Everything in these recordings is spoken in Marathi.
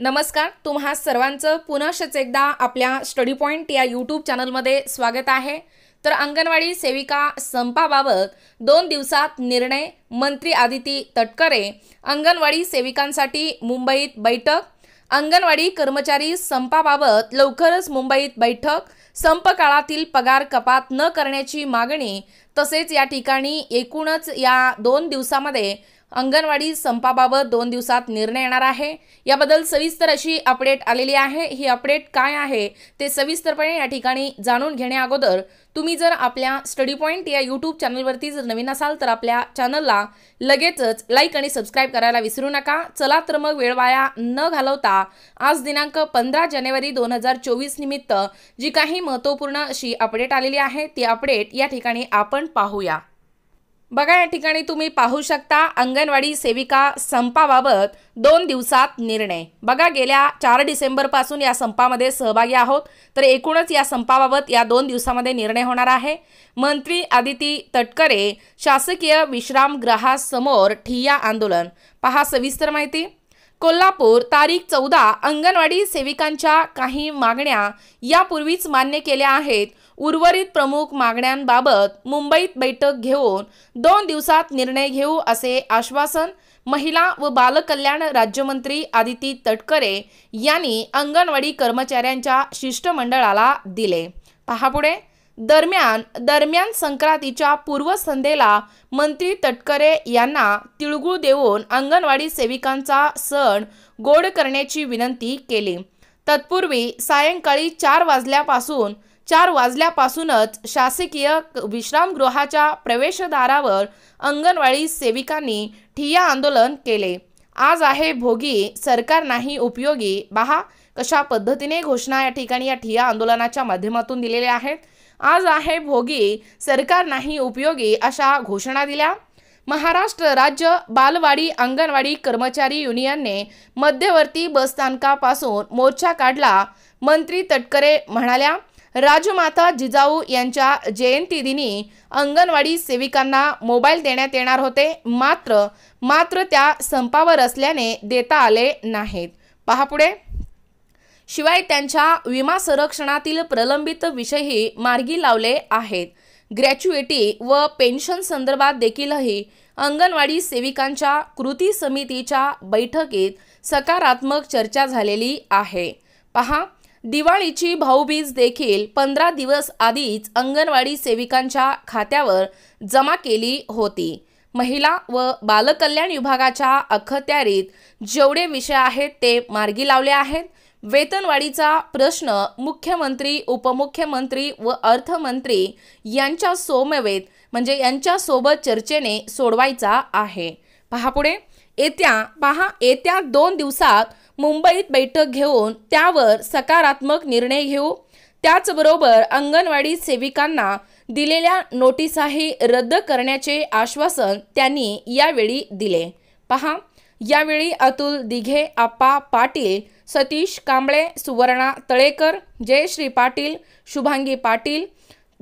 नमस्कार तुम्हा सर्वांचं पुनशच एकदा आपल्या स्टडी पॉईंट या यूट्यूब चॅनलमध्ये स्वागत आहे तर अंगणवाडी सेविका संपाबाबत दोन दिवसात निर्णय मंत्री आदिती तटकरे अंगणवाडी सेविकांसाठी मुंबईत बैठक अंगणवाडी कर्मचारी संपाबाबत लवकरच मुंबईत बैठक संप काळातील पगार कपात न करण्याची मागणी तसेच या ठिकाणी एकूणच या दोन दिवसामध्ये अंगणवाडी संपाबाबत दोन दिवसात निर्णय येणार आहे याबद्दल सविस्तर अशी अपडेट आलेली आहे ही अपडेट काय आहे ते सविस्तरपणे या ठिकाणी जाणून घेण्याअगोदर तुम्ही जर आपल्या स्टडी पॉईंट या यूट्यूब चॅनलवरती जर नवीन असाल तर आपल्या चॅनलला लगेचच लाईक आणि सबस्क्राईब करायला विसरू नका चला तर मग वेळ वाया न घालवता आज दिनांक पंधरा जानेवारी दोन हजार चोवीस निमित्त जी काही महत्त्वपूर्ण अशी अपडेट आलेली आहे ती अपडेट या ठिकाणी आपण पाहूया बघा या ठिकाणी तुम्ही पाहू शकता अंगणवाडी सेविका संपाबाबत दोन दिवसात निर्णय बघा गेल्या चार डिसेंबरपासून या संपामध्ये सहभागी आहोत तर एकूणच या संपाबाबत या दोन दिवसामध्ये निर्णय होणार आहे मंत्री आदिती तटकरे शासकीय विश्रामगृहासमोर ठिय्या आंदोलन पहा सविस्तर माहिती कोल्हापूर तारीख चौदा अंगणवाडी सेविकांच्या काही मागण्या यापूर्वीच मान्य केल्या आहेत उर्वरित प्रमुख मागण्यांबाबत मुंबईत बैठक घेऊन दोन दिवसात निर्णय घेऊ असे आश्वासन महिला व बालकल्याण राज्यमंत्री आदिती तटकरे यांनी अंगणवाडी कर्मचाऱ्यांच्या शिष्टमंडळाला दिले पहा दरम्यान दरम्यान संक्रांतीच्या पूर्वसंध्येला मंत्री तटकरे यांना तिळगुळ देऊन अंगणवाडी सेविकांचा सण गोड करण्याची विनंती केली तत्पूर्वी सायंकाळी चार वाजल्यापासून चार वाजल्यापासूनच शासकीय विश्रामगृहाच्या प्रवेशद्वारावर अंगणवाडी सेविकांनी ठिय्या आंदोलन केले आज आहे भोगी सरकार नाही उपयोगी पहा कशा पद्धतीने घोषणा या ठिकाणी या ठिय्या आंदोलनाच्या माध्यमातून दिलेल्या आहेत आज आहे भोगी सरकार नाही उपयोगी अशा घोषणा दिल्या महाराष्ट्र राज्य बालवाडी अंगणवाडी कर्मचारी युनियनने मध्यवर्ती बसस्थानकापासून मोर्चा काढला मंत्री तटकरे म्हणाल्या राजमाता जिजाऊ यांच्या जयंती दिनी अंगणवाडी सेविकांना मोबाईल देण्यात येणार होते मात्र मात्र त्या संपावर असल्याने देता आले नाहीत पहा पुढे शिवाय त्यांच्या विमा संरक्षणातील प्रलंबित विषयही मार्गी लावले आहेत ग्रॅच्युएटी व पेन्शन संदर्भात देखीलही अंगणवाडी सेविकांच्या कृती समितीच्या बैठकीत सकारात्मक चर्चा झालेली आहे पहा दिवाळीची भाऊबीज देखील पंधरा दिवस आधीच अंगणवाडी सेविकांच्या खात्यावर जमा केली होती महिला व बालकल्याण विभागाच्या अखत्यारीत जेवढे विषय आहेत ते मार्गी लावले आहेत वेतनवाढीचा प्रश्न मुख्यमंत्री उपमुख्यमंत्री व अर्थमंत्री यांच्या सोमवेत म्हणजे यांच्यासोबत चर्चेने सोडवायचा आहे पहा पुढे येत्या पहा येत्या दोन दिवसात मुंबईत बैठक घेऊन त्यावर सकारात्मक निर्णय घेऊ त्याचबरोबर अंगणवाडी सेविकांना दिलेल्या नोटिसाही रद्द करण्याचे आश्वासन त्यांनी यावेळी दिले पहा यावेळी अतुल दिघे आप्पा पाटील सतीश कांबळे सुवर्णा तळेकर जयश्री पाटील शुभांगी पाटील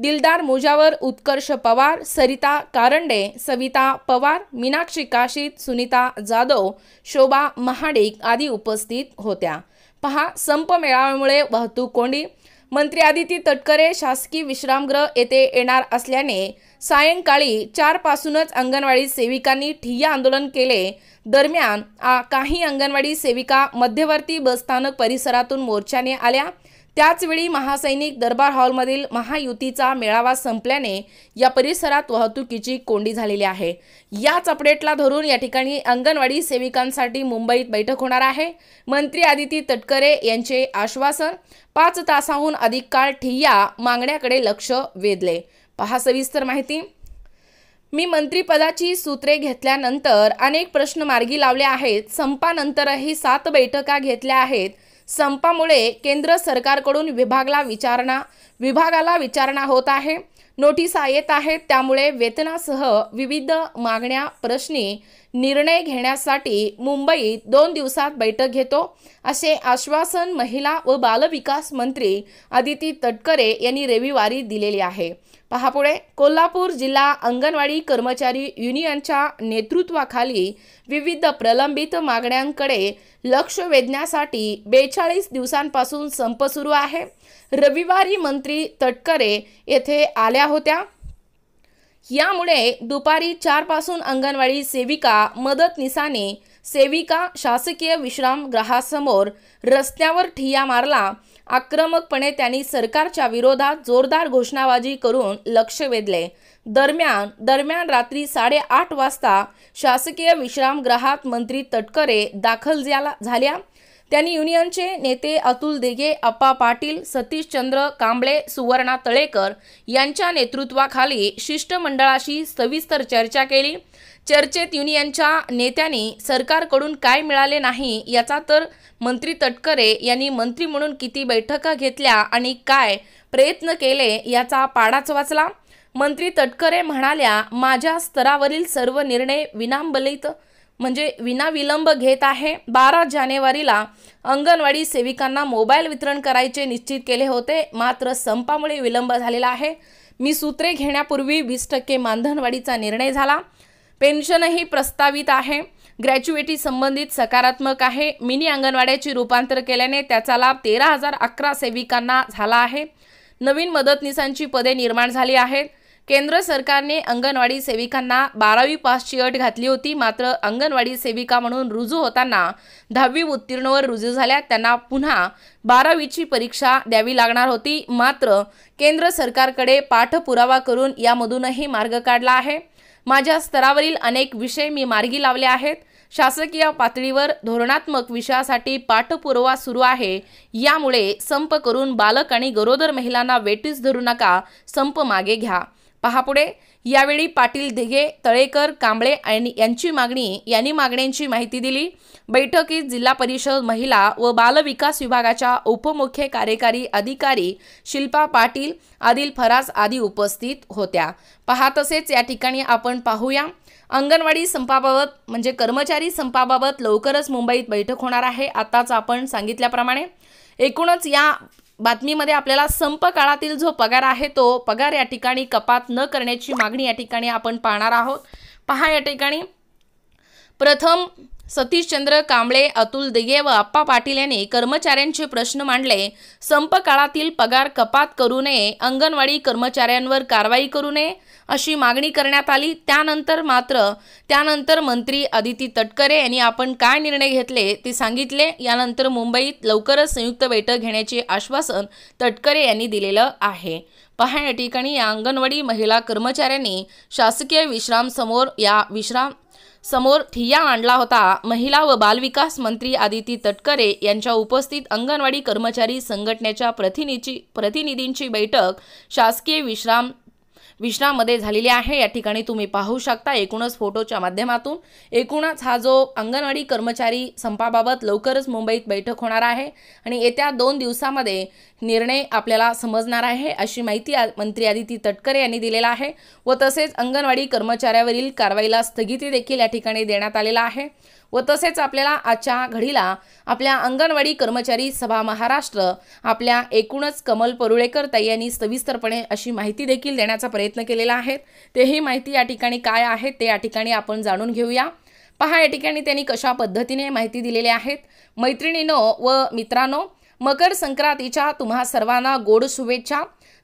दिलदार मुजावर उत्कर्ष पवार सरिता कारंडे सविता पवार मीनाक्षी काशीत सुनीता जाधव शोभा महाडिक आदी उपस्थित होत्या पहा संप मेळाव्यामुळे वाहतूक कोंडी मंत्री आदिती तटकरे शासकीय विश्रामगृह येथे येणार असल्याने सायंकाळी चारपासूनच अंगणवाडी सेविकांनी ठिय्या आंदोलन केले दरम्यान काही अंगणवाडी सेविका मध्यवर्ती बसस्थानक परिसरातून मोर्चाने आल्या त्याचवेळी महासैनिक दरबार हॉलमधील महायुतीचा मेळावा संपल्याने या परिसरात वाहतुकीची कोंडी झालेली आहे याच अपडेटला धरून या ठिकाणी अंगणवाडी सेविकांसाठी मुंबईत बैठक होणार आहे मंत्री आदिती तटकरे यांचे आश्वासन पाच तासाहून अधिक काळ ठिय्या मागण्याकडे लक्ष वेधले पहा सविस्तर माहिती मी मंत्रिपदाची सूत्रे घेतल्यानंतर अनेक प्रश्न मार्गी लावले आहेत संपानंतरही सात बैठका घेतल्या आहेत संपामुळे केंद्र सरकारकडून विभागला विचारणा विभागाला विचारणा होत आहे नोटिसा येत आहेत त्यामुळे वेतनासह विविध मागण्या प्रश्नी निर्णय घेण्यासाठी मुंबईत दोन दिवसात बैठक घेतो असे आश्वासन महिला व बालविकास मंत्री आदिती तटकरे यांनी रविवारी दिलेले आहे पहापुढे कोल्हापूर जिल्हा अंगणवाडी कर्मचारी युनियनच्या नेतृत्वाखाली विविध प्रलंबित मागण्यांकडे लक्ष वेधण्यासाठी बेचाळीस दिवसांपासून संप सुरू आहे रविवारी मंत्री तटकरे येथे आल्या होत्या यामुळे दुपारी चारपासून अंगणवाडी सेविका निसाने सेविका शासकीय विश्रामगृहासमोर रस्त्यावर ठिया मारला आक्रमकपणे त्यांनी सरकारच्या विरोधात जोरदार घोषणाबाजी करून लक्ष वेधले दरम्यान दरम्यान रात्री साडेआठ वाजता शासकीय विश्रामगृहात मंत्री तटकरे दाखल झाल्या त्यांनी युनियनचे नेते अतुल देगे अप्पा पाटील सतीशचंद्र कांबळे सुवर्णा तळेकर यांच्या नेतृत्वाखाली शिष्टमंडळाशी सविस्तर चर्चा केली चर्चेत युनियनच्या नेत्यांनी सरकारकडून काय मिळाले नाही याचा तर मंत्री तटकरे यांनी मंत्री म्हणून किती बैठका घेतल्या आणि काय प्रयत्न केले याचा पाडाच वाचला मंत्री तटकरे म्हणाल्या माझ्या स्तरावरील सर्व निर्णय विनामबलित म्हणजे विना विलंब घेत आहे बारा जानेवारीला अंगणवाडी सेविकांना मोबाईल वितरण करायचे निश्चित केले होते मात्र संपामुळे विलंब झालेला आहे मी सूत्रे घेण्यापूर्वी वीस टक्के मानधनवाढीचा निर्णय झाला पेन्शनही प्रस्तावित आहे ग्रॅज्युएटी संबंधित सकारात्मक आहे मिनी अंगणवाड्याची रूपांतर केल्याने त्याचा लाभ तेरा हजार अकरा सेविकांना झाला आहे नवीन मदतनीसांची पदे निर्माण झाली आहेत केंद्र सरकारने अंगणवाडी सेविकांना बारावी पासची अट घातली होती मात्र अंगणवाडी सेविका म्हणून रुजू होताना दहावी उत्तीर्णवर रुजू झाल्या त्यांना पुन्हा बारावीची परीक्षा द्यावी लागणार होती मात्र केंद्र सरकारकडे पाठपुरावा करून यामधूनही मार्ग काढला आहे माझ्या स्तरावरील अनेक विषय मी मार्गी लावले आहेत शासकीय पातळीवर धोरणात्मक विषयासाठी पाठपुरावा सुरू आहे यामुळे संप करून बालक आणि गरोदर महिलांना वेटीस धरू नका संप मागे घ्या पहापुढे यावेळी पाटील दिघे तळेकर कांबळे आणि यांची मागणी यांनी मागण्यांची माहिती दिली बैठकीत जिल्हा परिषद महिला व बालविकास विभागाच्या उपमुख्य कार्यकारी अधिकारी शिल्पा पाटील आदिल फराज आदी उपस्थित होत्या पहा तसेच या ठिकाणी आपण पाहूया अंगणवाडी संपाबाबत म्हणजे कर्मचारी संपाबाबत लवकरच मुंबईत बैठक होणार आहे आताच आपण सांगितल्याप्रमाणे एकूणच या बातमीमध्ये आपल्याला संप काळातील जो पगार आहे तो पगार या ठिकाणी कपात न करण्याची मागणी या ठिकाणी आपण पाहणार आहोत पहा या ठिकाणी प्रथम सतीशचंद्र कांबळे अतुल दिघे व आप्पा पाटील यांनी कर्मचाऱ्यांचे प्रश्न मांडले संप काळातील पगार कपात करू नये अंगणवाडी कर्मचाऱ्यांवर कारवाई करू नये अशी मागणी करण्यात आली त्यानंतर मात्र त्यानंतर मंत्री अदिती तटकरे यांनी आपण काय निर्णय घेतले ते सांगितले यानंतर मुंबईत लवकरच संयुक्त बैठक घेण्याचे आश्वासन तटकरे यांनी दिलेलं आहे पहा या ठिकाणी या अंगणवाडी महिला कर्मचाऱ्यांनी शासकीय विश्रामसमोर या विश्राम समोर ठिय्या मांडला होता महिला व बालविकास मंत्री आदिती तटकरे यांच्या उपस्थित अंगणवाडी कर्मचारी संघटनेच्या प्रतिनिधीची प्रतिनिधींची बैठक शासकीय विश्राम विश्रामध्ये झालेली आहे या ठिकाणी तुम्ही पाहू शकता एकूणच फोटोच्या माध्यमातून एकूणच हा जो अंगणवाडी कर्मचारी संपाबाबत लवकरच मुंबईत बैठक होणार आहे आणि येत्या दोन दिवसामध्ये निर्णय आपल्याला समजणार आहे अशी माहिती मंत्री आदिती तटकरे यांनी दिलेला आहे व तसेच अंगणवाडी कर्मचाऱ्यावरील कारवाईला स्थगिती देखील या ठिकाणी देण्यात आलेला आहे व तसेच आपल्याला आजच्या घडीला आपल्या अंगणवाडी कर्मचारी सभा महाराष्ट्र आपल्या एकूणच कमल परुळेकर ताई यांनी सविस्तरपणे अशी माहिती देखील देण्याचा प्रयत्न केलेला आहे तेही माहिती या ठिकाणी काय आहे ते या ठिकाणी आपण जाणून घेऊया पहा या ठिकाणी त्यांनी कशा पद्धतीने माहिती दिलेली आहेत मैत्रिणीनो व मित्रांनो मकर संक्रांतीच्या तुम्हा सर्वांना गोड शुभेच्छा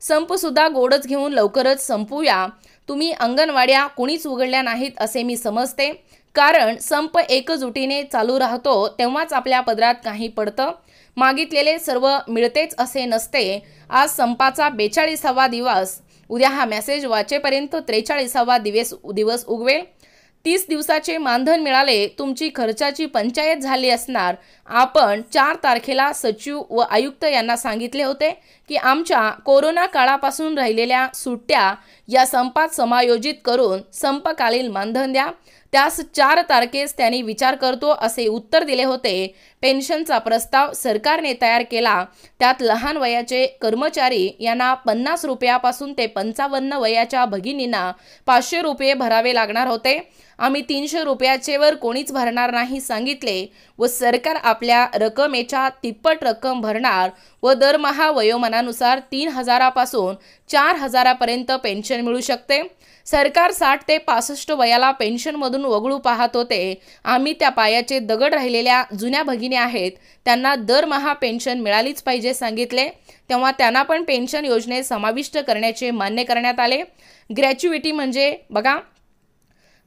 संपसुद्धा गोडच घेऊन लवकरच संपूया तुम्ही अंगणवाड्या कुणीच उघडल्या नाहीत असे मी समजते कारण संप एकजुटीने चालू राहतो तेव्हाच आपल्या पदरात काही पडतं मागितलेले सर्व मिळतेच असे नसते आज संपाचा बेचाळीसावा दिवस उद्या हा मेसेज वाचेपर्यंत त्रेचाळीसावा दिवस दिवस उगवेल तीस दिवसाचे मानधन मिळाले तुमची खर्चाची पंचायत झाली असणार आपण चार तारखेला सचिव व आयुक्त यांना सांगितले होते की आमच्या कोरोना काळापासून राहिलेल्या सुट्ट्या या संपात समायोजित करून संपकालीन मानधन द्या त्यास चार तारखेस त्यांनी विचार करतो असे उत्तर दिले होते पेन्शनचा प्रस्ताव सरकारने तयार केला त्यात लहान वयाचे कर्मचारी यांना पन्नास रुपयापासून ते पंचावन्न वयाच्या भगिनींना पाचशे रुपये भरावे लागणार होते आम्ही तीनशे रुपयाचे वर कोणीच भरणार नाही सांगितले व सरकार आपल्या रकमेच्या तिप्पट रक्कम भरणार व दरमहा वयोमानानुसार तीन हजारापासून चार हजारापर्यंत पेन्शन मिळू शकते सरकार साठ ते पासष्ट वयाला पेन्शनमधून वगळू पाहत होते आम्ही त्या पायाचे दगड राहिलेल्या जुन्या भगिनी आहेत त्यांना दरमहा पेन्शन मिळालीच पाहिजे सांगितले तेव्हा त्यांना पण पेन्शन योजनेत समाविष्ट करण्याचे मान्य करण्यात आले ग्रॅच्युइटी म्हणजे बघा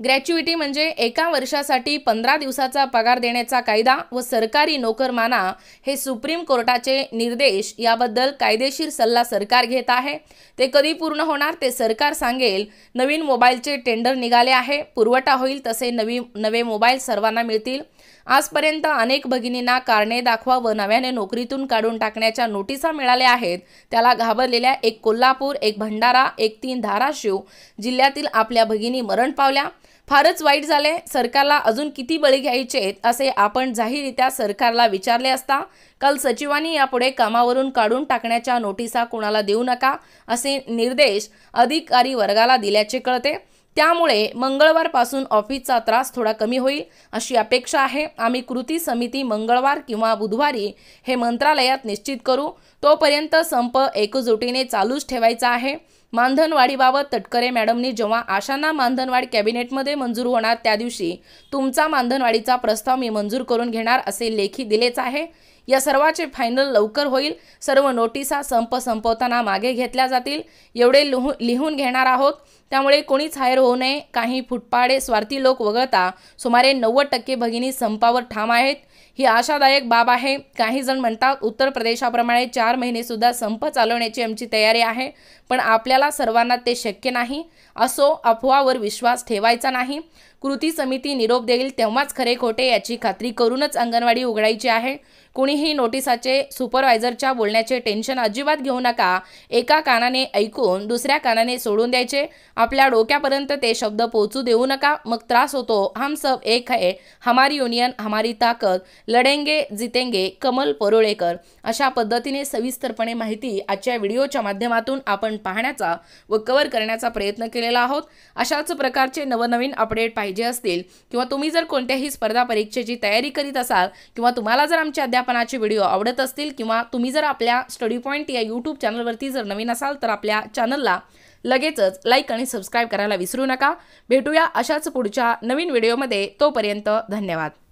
ग्रॅच्युइटी म्हणजे एका वर्षासाठी पंधरा दिवसाचा पगार देण्याचा कायदा व सरकारी नोकरमाना हे सुप्रीम कोर्टाचे निर्देश याबद्दल कायदेशीर सल्ला सरकार घेत आहे ते कधी पूर्ण होणार ते सरकार सांगेल नवीन मोबाईलचे टेंडर निघाले आहे पुरवठा होईल तसे नवी नवे मोबाईल सर्वांना मिळतील आजपर्यंत अनेक भगिनींना कारणे दाखवा व नव्याने नोकरीतून काढून टाकण्याच्या नोटिसा मिळाल्या आहेत त्याला घाबरलेल्या एक कोल्हापूर एक भंडारा एक तीन धाराशिव जिल्ह्यातील आपल्या भगिनी मरण पावल्या फारच वाईट झाले सरकारला अजून किती बळी घ्यायचे असे आपण जाहीरित्या सरकारला विचारले असता काल सचिवांनी यापुढे कामावरून काढून टाकण्याच्या नोटिसा कोणाला देऊ नका असे निर्देश अधिकारी वर्गाला दिल्याचे कळते त्यामुळे मंगळवारपासून ऑफिसचा त्रास थोडा कमी होईल अशी अपेक्षा आहे आम्ही कृती समिती मंगळवार किंवा बुधवारी हे मंत्रालयात निश्चित करू तोपर्यंत संप एकजुटीने चालूच ठेवायचा आहे मानधनवाढीबाबत तटकरे मॅडमनी जेव्हा आशांना मानधनवाढ कॅबिनेटमध्ये मंजूर होणार त्या दिवशी तुमचा मानधनवाढीचा प्रस्ताव मी मंजूर करून घेणार असे लेखी दिलेच आहे या सर्वाचे फायनल लवकर होईल सर्व नोटिसा संप संपवताना मागे घेतल्या जातील एवढे लिहून लिहून घेणार आहोत त्यामुळे कोणीच हायर होऊ नये काही फुटपाडे स्वार्थी लोक वगळता सुमारे नव्वद टक्के भगिनी संपावर ठाम आहेत ही आशादायक बाब आहे काही जण म्हणतात उत्तर प्रदेशाप्रमाणे चार महिनेसुद्धा संप चालवण्याची आमची तयारी आहे पण आपल्याला सर्वांना ते शक्य नाही असो अफवावर विश्वास ठेवायचा नाही कृती समिती निरोप देईल तेव्हाच खरे खोटे याची खात्री करूनच अंगणवाडी उघडायची आहे कुणीही नोटिसाचे सुपरवायझरच्या बोलण्याचे टेन्शन अजिबात घेऊ नका एका कानाने ऐकून दुसऱ्या कानाने सोडून द्यायचे आपल्या डोक्यापर्यंत ते शब्द पोहोचू देऊ नका मग त्रास होतो हम सब एक है हमारी युनियन हमारी ताकद लढेंगे जितेंगे कमल परोळेकर अशा पद्धतीने सविस्तरपणे माहिती आजच्या व्हिडिओच्या माध्यमातून आपण पाहण्याचा व कव्हर करण्याचा प्रयत्न केला आहोत अशाच प्रकारचे नवनवीन अपडेट पाहिजे असतील किंवा तुम्ही जर कोणत्याही स्पर्धा परीक्षेची तयारी करीत असाल किंवा तुम्हाला जर आमच्या अध्यापनाचे व्हिडिओ आवडत असतील किंवा तुम्ही जर आपल्या स्टडी पॉईंट या यूट्यूब चॅनलवरती जर नवीन असाल तर आपल्या चॅनलला लगेचच लाईक आणि सबस्क्राईब करायला विसरू नका भेटूया अशाच पुढच्या नवीन व्हिडिओमध्ये तोपर्यंत धन्यवाद